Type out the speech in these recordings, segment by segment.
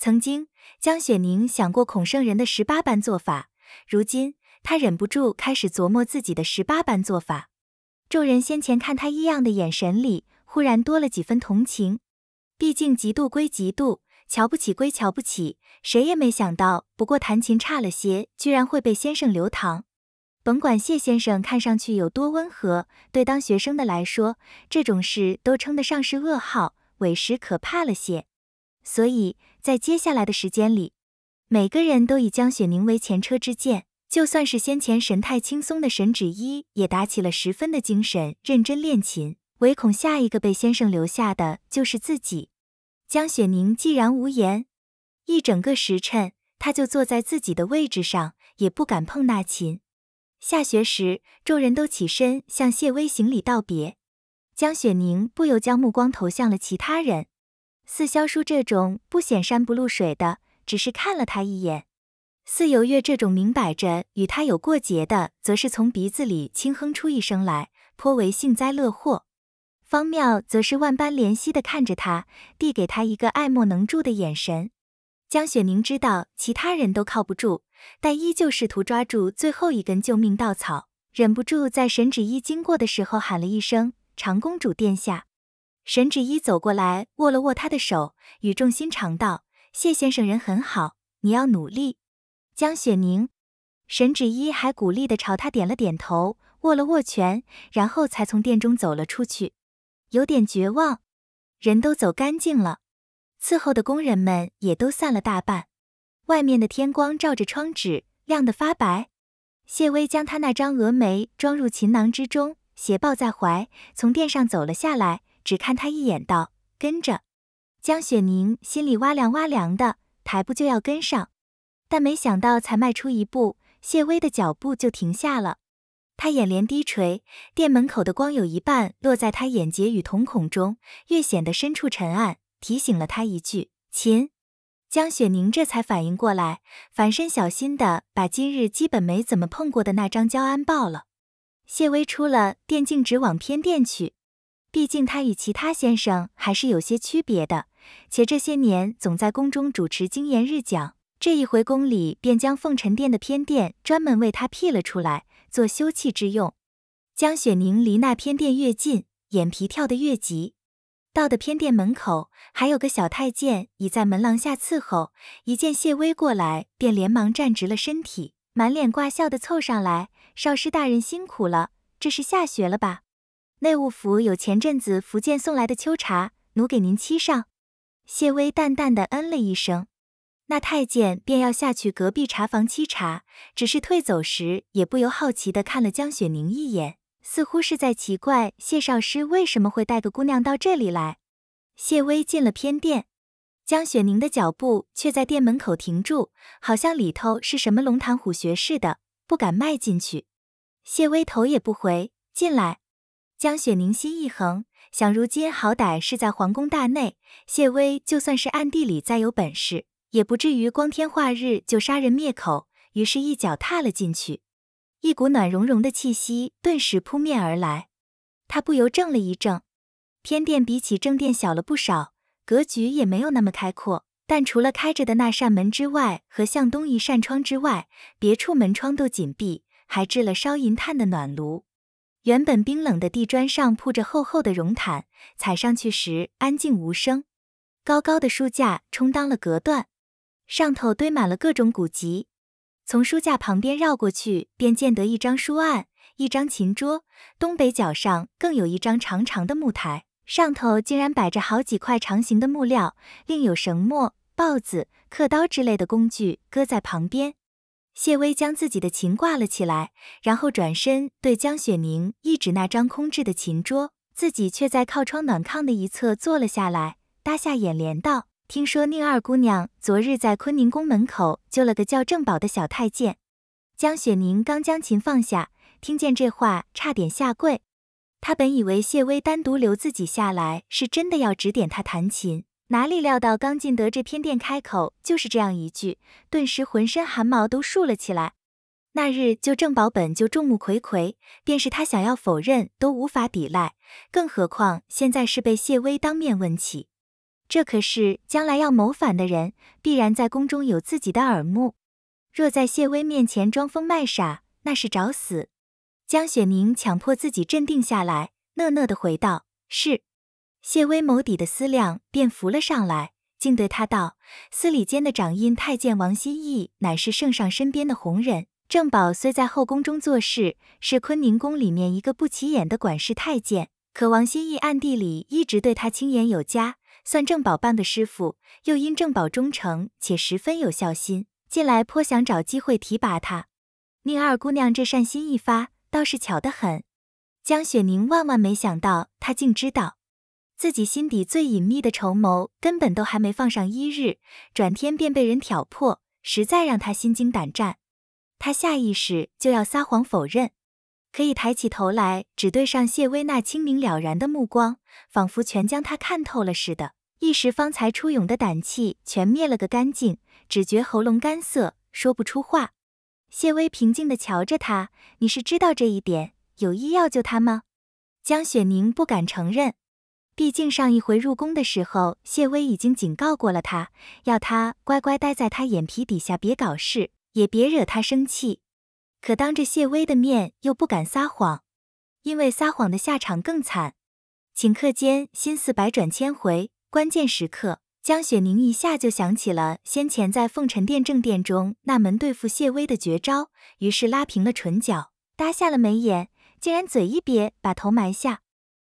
曾经，江雪宁想过孔圣人的十八般做法，如今他忍不住开始琢磨自己的十八般做法。众人先前看他异样的眼神里，忽然多了几分同情。毕竟嫉妒归嫉妒，瞧不起归瞧不起，谁也没想到，不过弹琴差了些，居然会被先生留堂。甭管谢先生看上去有多温和，对当学生的来说，这种事都称得上是噩耗，委实可怕了些。所以在接下来的时间里，每个人都以江雪凝为前车之鉴，就算是先前神态轻松的神指一，也打起了十分的精神，认真练琴，唯恐下一个被先生留下的就是自己。江雪凝既然无言，一整个时辰，他就坐在自己的位置上，也不敢碰那琴。下学时，众人都起身向谢威行礼道别，江雪凝不由将目光投向了其他人。四萧叔这种不显山不露水的，只是看了他一眼；四游月这种明摆着与他有过节的，则是从鼻子里轻哼出一声来，颇为幸灾乐祸。方妙则是万般怜惜地看着他，递给他一个爱莫能助的眼神。江雪凝知道其他人都靠不住，但依旧试图抓住最后一根救命稻草，忍不住在沈芷衣经过的时候喊了一声：“长公主殿下。”沈芷一走过来，握了握他的手，语重心长道：“谢先生人很好，你要努力。”江雪凝，沈芷一还鼓励地朝他点了点头，握了握拳，然后才从殿中走了出去。有点绝望，人都走干净了，伺候的工人们也都散了大半。外面的天光照着窗纸，亮得发白。谢薇将他那张峨眉装入琴囊之中，斜抱在怀，从殿上走了下来。只看他一眼，道：“跟着。”江雪凝心里哇凉哇凉的，抬步就要跟上，但没想到才迈出一步，谢薇的脚步就停下了。他眼帘低垂，店门口的光有一半落在他眼睫与瞳孔中，越显得深处沉暗，提醒了他一句：“秦。”江雪凝这才反应过来，反身小心的把今日基本没怎么碰过的那张交安抱了。谢薇出了店，径直往偏店去。毕竟他与其他先生还是有些区别的，且这些年总在宫中主持经筵日讲，这一回宫里便将凤宸殿的偏殿专门为他辟了出来，做休憩之用。江雪宁离那偏殿越近，眼皮跳得越急。到的偏殿门口，还有个小太监已在门廊下伺候，一见谢威过来，便连忙站直了身体，满脸挂笑的凑上来：“少师大人辛苦了，这是下学了吧？”内务府有前阵子福建送来的秋茶，奴给您沏上。谢威淡淡的嗯了一声，那太监便要下去隔壁茶房沏茶，只是退走时也不由好奇的看了江雪宁一眼，似乎是在奇怪谢少师为什么会带个姑娘到这里来。谢威进了偏殿，江雪宁的脚步却在店门口停住，好像里头是什么龙潭虎穴似的，不敢迈进去。谢威头也不回进来。江雪凝心一横，想如今好歹是在皇宫大内，谢威就算是暗地里再有本事，也不至于光天化日就杀人灭口。于是，一脚踏了进去，一股暖融融的气息顿时扑面而来，他不由怔了一怔。偏殿比起正殿小了不少，格局也没有那么开阔，但除了开着的那扇门之外和向东一扇窗之外，别处门窗都紧闭，还置了烧银炭的暖炉。原本冰冷的地砖上铺着厚厚的绒毯，踩上去时安静无声。高高的书架充当了隔断，上头堆满了各种古籍。从书架旁边绕过去，便见得一张书案，一张琴桌，东北角上更有一张长长的木台，上头竟然摆着好几块长形的木料，另有绳墨、刨子、刻刀之类的工具搁在旁边。谢威将自己的琴挂了起来，然后转身对江雪凝一指那张空置的琴桌，自己却在靠窗暖炕的一侧坐了下来，搭下眼帘道：“听说宁二姑娘昨日在坤宁宫门口救了个叫郑宝的小太监。”江雪凝刚将琴放下，听见这话差点下跪。她本以为谢威单独留自己下来，是真的要指点他弹琴。哪里料到，刚进得这偏殿，开口就是这样一句，顿时浑身汗毛都竖了起来。那日就郑宝本就众目睽睽，便是他想要否认都无法抵赖，更何况现在是被谢威当面问起，这可是将来要谋反的人，必然在宫中有自己的耳目，若在谢威面前装疯卖傻，那是找死。江雪凝强迫自己镇定下来，讷讷的回道：“是。”谢威眸底的思量便浮了上来，竟对他道：“司礼监的掌印太监王新义乃是圣上身边的红人，郑宝虽在后宫中做事，是坤宁宫里面一个不起眼的管事太监，可王新义暗地里一直对他青眼有加，算郑宝半个师傅。又因郑宝忠诚且十分有孝心，近来颇想找机会提拔他。宁二姑娘这善心一发，倒是巧得很。江雪宁万万没想到，他竟知道。”自己心底最隐秘的筹谋，根本都还没放上一日，转天便被人挑破，实在让他心惊胆战。他下意识就要撒谎否认，可以抬起头来，只对上谢薇那清明了然的目光，仿佛全将他看透了似的。一时方才出勇的胆气全灭了个干净，只觉喉咙干涩，说不出话。谢薇平静地瞧着他：“你是知道这一点，有意要救他吗？”江雪宁不敢承认。毕竟上一回入宫的时候，谢威已经警告过了他，要他乖乖待在他眼皮底下，别搞事，也别惹他生气。可当着谢威的面又不敢撒谎，因为撒谎的下场更惨。顷刻间，心思百转千回，关键时刻，江雪凝一下就想起了先前在凤宸殿正殿中那门对付谢威的绝招，于是拉平了唇角，搭下了眉眼，竟然嘴一瘪，把头埋下，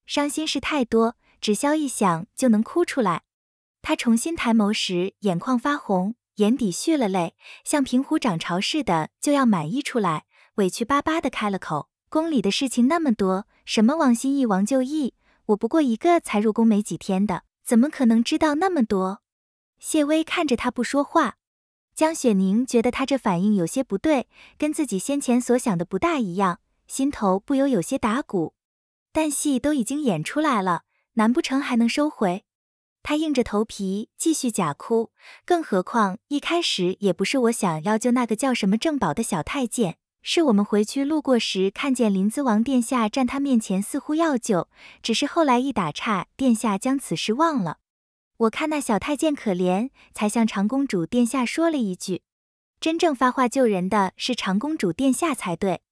伤心事太多。只消一想就能哭出来。他重新抬眸时，眼眶发红，眼底蓄了泪，像平湖涨潮似的就要满溢出来，委屈巴巴的开了口：“宫里的事情那么多，什么王新义、王旧义，我不过一个才入宫没几天的，怎么可能知道那么多？”谢威看着他不说话，江雪宁觉得他这反应有些不对，跟自己先前所想的不大一样，心头不由有些打鼓。但戏都已经演出来了。难不成还能收回？他硬着头皮继续假哭。更何况一开始也不是我想要救那个叫什么郑宝的小太监，是我们回去路过时看见临淄王殿下站他面前，似乎要救。只是后来一打岔，殿下将此事忘了。我看那小太监可怜，才向长公主殿下说了一句。真正发话救人的是长公主殿下才对。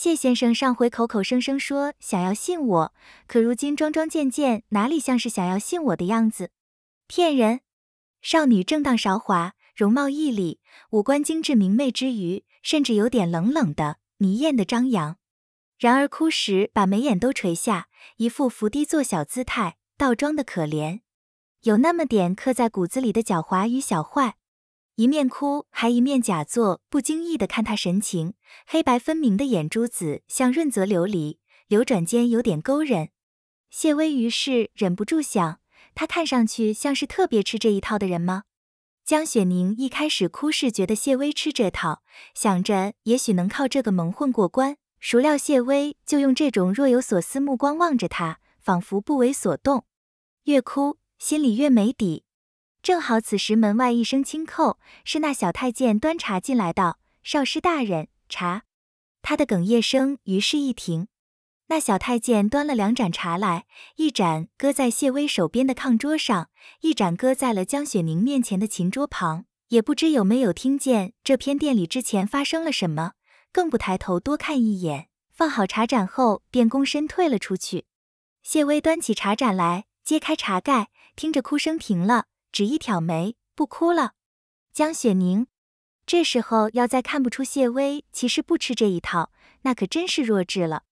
谢先生上回口口声声说想要信我，可如今桩桩件件哪里像是想要信我的样子？骗人！少女正当韶华，容貌毅力，五官精致明媚之余，甚至有点冷冷的、迷艳的张扬。然而哭时把眉眼都垂下，一副伏低做小姿态，倒装的可怜，有那么点刻在骨子里的狡猾与小坏。一面哭，还一面假作不经意地看他神情，黑白分明的眼珠子像润泽琉璃，流转间有点勾人。谢薇于是忍不住想，他看上去像是特别吃这一套的人吗？江雪凝一开始哭是觉得谢薇吃这套，想着也许能靠这个蒙混过关，孰料谢薇就用这种若有所思目光望着他，仿佛不为所动。越哭心里越没底。正好此时门外一声轻叩，是那小太监端茶进来道：“少师大人，茶。”他的哽咽声于是一停。那小太监端了两盏茶来，一盏搁在谢威手边的炕桌上，一盏搁在了江雪宁面前的琴桌旁。也不知有没有听见这偏殿里之前发生了什么，更不抬头多看一眼，放好茶盏后便躬身退了出去。谢威端起茶盏来，揭开茶盖，听着哭声停了。只一挑眉，不哭了。江雪凝这时候要再看不出谢威其实不吃这一套，那可真是弱智了。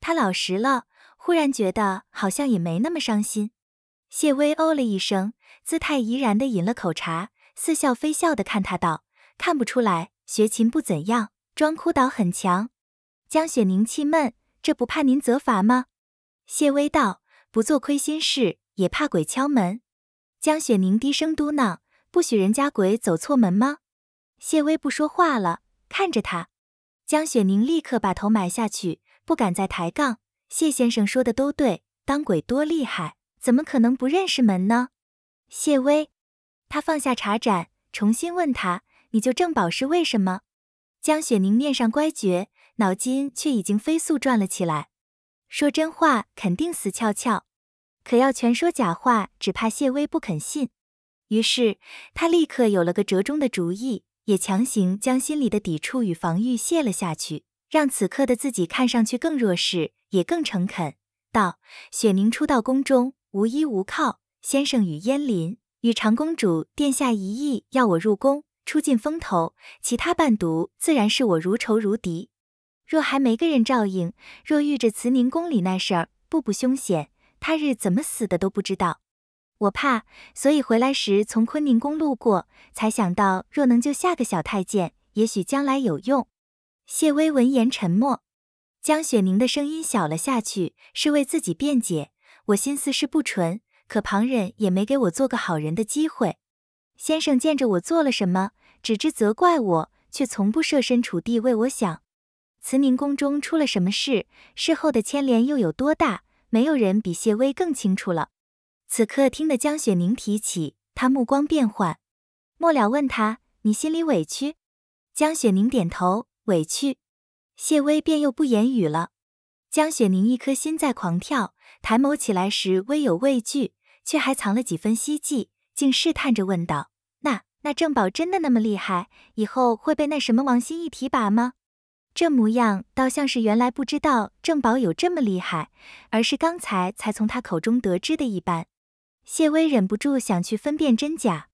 他老实了，忽然觉得好像也没那么伤心。谢威哦了一声，姿态怡然地饮了口茶，似笑非笑地看他道：“看不出来，学琴不怎样，装哭倒很强。”江雪凝气闷：“这不怕您责罚吗？”谢威道：“不做亏心事，也怕鬼敲门。”江雪宁低声嘟囔：“不许人家鬼走错门吗？”谢威不说话了，看着他。江雪宁立刻把头埋下去，不敢再抬杠。谢先生说的都对，当鬼多厉害，怎么可能不认识门呢？谢威，他放下茶盏，重新问他：“你就正宝是为什么？”江雪宁面上乖觉，脑筋却已经飞速转了起来。说真话肯定死翘翘。可要全说假话，只怕谢威不肯信。于是他立刻有了个折中的主意，也强行将心里的抵触与防御卸了下去，让此刻的自己看上去更弱势，也更诚恳。道：“雪宁初到宫中，无依无靠，先生与燕林与长公主殿下一意要我入宫出尽风头，其他伴读自然视我如仇如敌。若还没个人照应，若遇着慈宁宫里那事儿，步步凶险。”他日怎么死的都不知道，我怕，所以回来时从坤宁宫路过，才想到若能救下个小太监，也许将来有用。谢威闻言沉默，江雪凝的声音小了下去，是为自己辩解。我心思是不纯，可旁人也没给我做个好人的机会。先生见着我做了什么，只知责怪我，却从不设身处地为我想。慈宁宫中出了什么事？事后的牵连又有多大？没有人比谢威更清楚了。此刻听得江雪凝提起，他目光变幻，末了问他：“你心里委屈？”江雪凝点头，委屈。谢威便又不言语了。江雪凝一颗心在狂跳，抬眸起来时微有畏惧，却还藏了几分希冀，竟试探着问道：“那那郑宝真的那么厉害？以后会被那什么王新一提拔吗？”这模样倒像是原来不知道郑宝有这么厉害，而是刚才才从他口中得知的一般。谢薇忍不住想去分辨真假，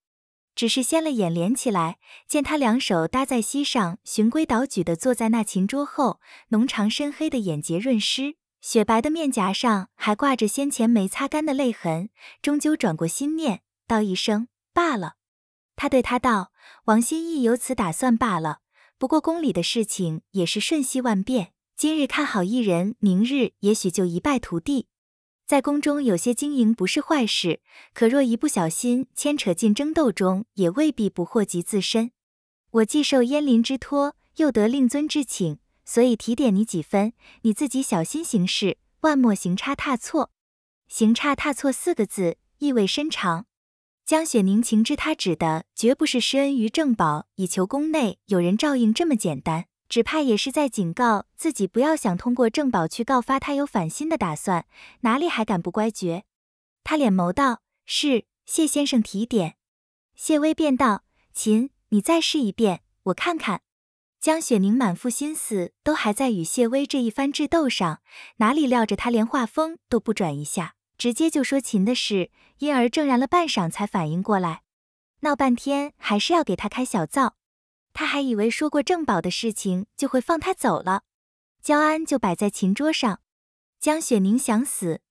只是掀了眼帘起来，见他两手搭在膝上，循规蹈矩地坐在那琴桌后，浓长深黑的眼睫润湿，雪白的面颊上还挂着先前没擦干的泪痕，终究转过心念，道一声罢了。他对他道：“王心意有此打算罢了。”不过宫里的事情也是瞬息万变，今日看好一人，明日也许就一败涂地。在宫中有些经营不是坏事，可若一不小心牵扯进争斗中，也未必不祸及自身。我既受燕林之托，又得令尊之请，所以提点你几分，你自己小心行事，万莫行差踏错。行差踏错四个字意味深长。江雪宁情知他指的绝不是施恩于郑宝，以求宫内有人照应这么简单，只怕也是在警告自己不要想通过郑宝去告发他有反心的打算，哪里还敢不乖觉？他敛眸道：“是谢先生提点。”谢威便道：“秦，你再试一遍，我看看。”江雪宁满腹心思都还在与谢威这一番智斗上，哪里料着他连画风都不转一下？直接就说琴的事，因而怔然了半晌，才反应过来，闹半天还是要给他开小灶。他还以为说过正宝的事情就会放他走了。焦安就摆在琴桌上。江雪宁想死。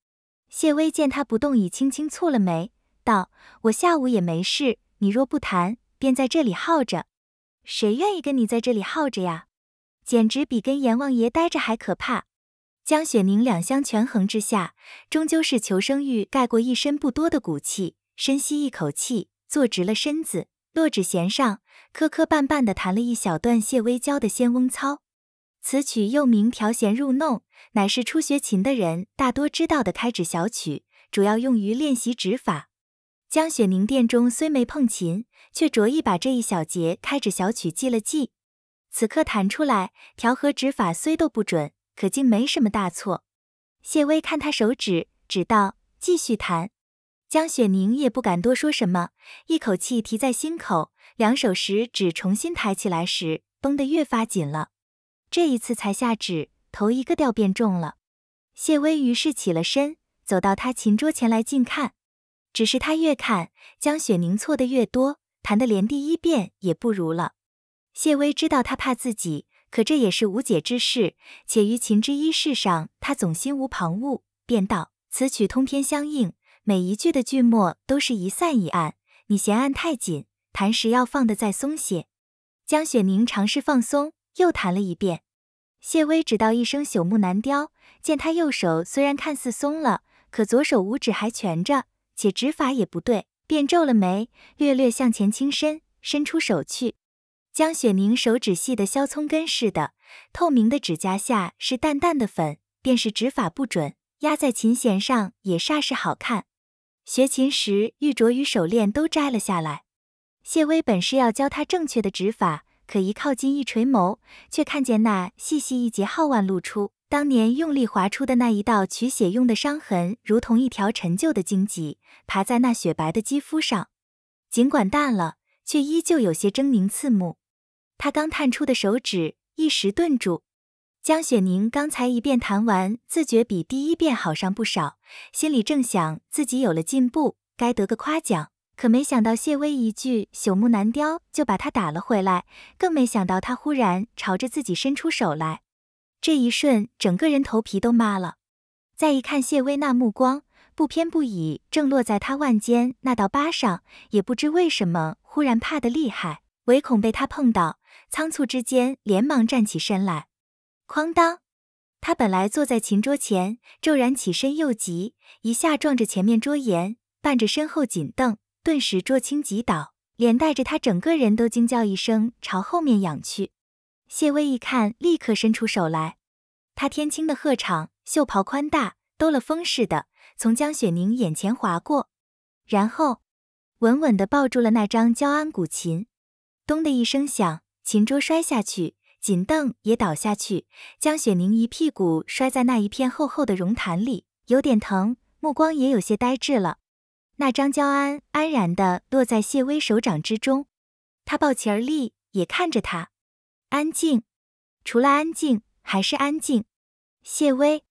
谢薇见他不动，已轻轻蹙了眉，道：“我下午也没事，你若不谈，便在这里耗着。谁愿意跟你在这里耗着呀？简直比跟阎王爷待着还可怕。”江雪宁两相权衡之下，终究是求生欲盖过一身不多的骨气。深吸一口气，坐直了身子，落指弦上，磕磕绊绊地弹了一小段谢微娇的《仙翁操》。此曲又名调弦入弄，乃是初学琴的人大多知道的开指小曲，主要用于练习指法。江雪宁殿中虽没碰琴，却着意把这一小节开指小曲记了记。此刻弹出来，调和指法虽都不准。可竟没什么大错。谢威看他手指，只道继续弹。江雪凝也不敢多说什么，一口气提在心口，两手食指重新抬起来时，绷得越发紧了。这一次才下指，头一个调变重了。谢威于是起了身，走到他琴桌前来近看。只是他越看，江雪凝错的越多，弹的连第一遍也不如了。谢威知道他怕自己。可这也是无解之事，且于秦之一事上，他总心无旁骛，便道：“此曲通篇相应，每一句的句末都是一散一按。你弦按太紧，弹时要放得再松些。”江雪凝尝试放松，又弹了一遍。谢威只道一声“朽木难雕”，见他右手虽然看似松了，可左手五指还蜷着，且指法也不对，便皱了眉，略略向前倾身，伸出手去。江雪凝手指细的削葱根似的，透明的指甲下是淡淡的粉，便是指法不准，压在琴弦上也煞是好看。学琴时，玉镯与手链都摘了下来。谢威本是要教他正确的指法，可一靠近，一垂眸，却看见那细细一截皓腕露出，当年用力划出的那一道取血用的伤痕，如同一条陈旧的荆棘，爬在那雪白的肌肤上。尽管淡了，却依旧有些狰狞刺目。他刚探出的手指一时顿住。江雪宁刚才一遍弹完，自觉比第一遍好上不少，心里正想自己有了进步，该得个夸奖，可没想到谢威一句“朽木难雕”就把他打了回来，更没想到他忽然朝着自己伸出手来。这一瞬，整个人头皮都麻了。再一看谢威那目光，不偏不倚正落在他腕间那道疤上，也不知为什么忽然怕得厉害，唯恐被他碰到。仓促之间，连忙站起身来，哐当！他本来坐在琴桌前，骤然起身又急，一下撞着前面桌沿，伴着身后紧凳，顿时桌倾椅倒，连带着他整个人都惊叫一声，朝后面仰去。谢威一看，立刻伸出手来。他天青的鹤氅，袖袍宽大，兜了风似的，从江雪宁眼前划过，然后稳稳地抱住了那张交安古琴。咚的一声响。琴桌摔下去，锦凳也倒下去，江雪凝一屁股摔在那一片厚厚的绒毯里，有点疼，目光也有些呆滞了。那张娇安安然地落在谢威手掌之中，他抱起而立，也看着他，安静，除了安静还是安静。谢威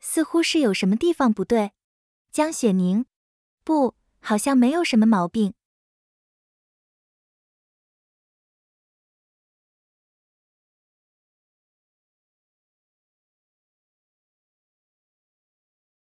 似乎是有什么地方不对，江雪凝，不，好像没有什么毛病。